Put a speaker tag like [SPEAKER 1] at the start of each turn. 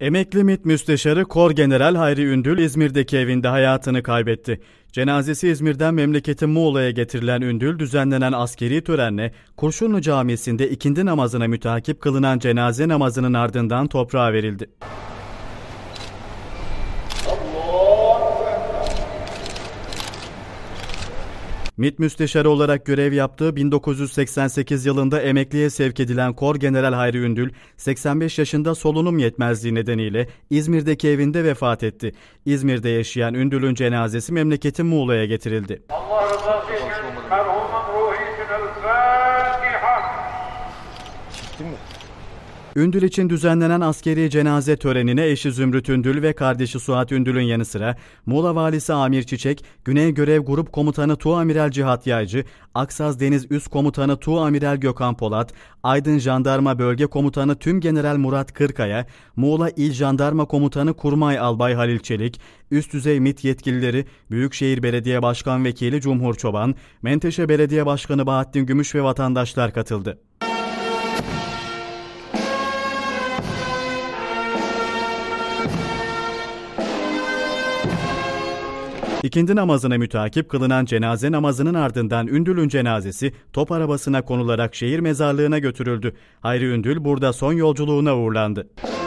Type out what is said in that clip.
[SPEAKER 1] Emekli MİT Müsteşarı Kor General Hayri Ündül İzmir'deki evinde hayatını kaybetti. Cenazesi İzmir'den memleketi Muğla'ya getirilen Ündül düzenlenen askeri törenle Kurşunlu Camisi'nde ikindi namazına mütakip kılınan cenaze namazının ardından toprağa verildi. MİT Müsteşarı olarak görev yaptığı 1988 yılında emekliye sevk edilen Kor General Hayri Ündül, 85 yaşında solunum yetmezliği nedeniyle İzmir'deki evinde vefat etti. İzmir'de yaşayan Ündül'ün cenazesi memleketin Muğla'ya getirildi.
[SPEAKER 2] Allah rızası için merhumun ruhi için el Fatiha.
[SPEAKER 1] Çıktın mı? Ündül için düzenlenen askeri cenaze törenine eşi Zümrüt Ündül ve kardeşi Suat Ündül'ün yanı sıra Muğla Valisi Amir Çiçek, Güney Görev Grup Komutanı Tu Amiral Cihat Yaycı, Aksaz Deniz Üst Komutanı Tu Amiral Gökhan Polat, Aydın Jandarma Bölge Komutanı Tüm General Murat Kırkaya, Muğla İl Jandarma Komutanı Kurmay Albay Halil Çelik, üst düzey MIT yetkilileri, Büyükşehir Belediye Başkan Vekili Cumhur Çoban, Menteşe Belediye Başkanı Bahattin Gümüş ve vatandaşlar katıldı. İkindi namazına mütakip kılınan cenaze namazının ardından Ündül'ün cenazesi top arabasına konularak şehir mezarlığına götürüldü. Hayri Ündül burada son yolculuğuna uğurlandı.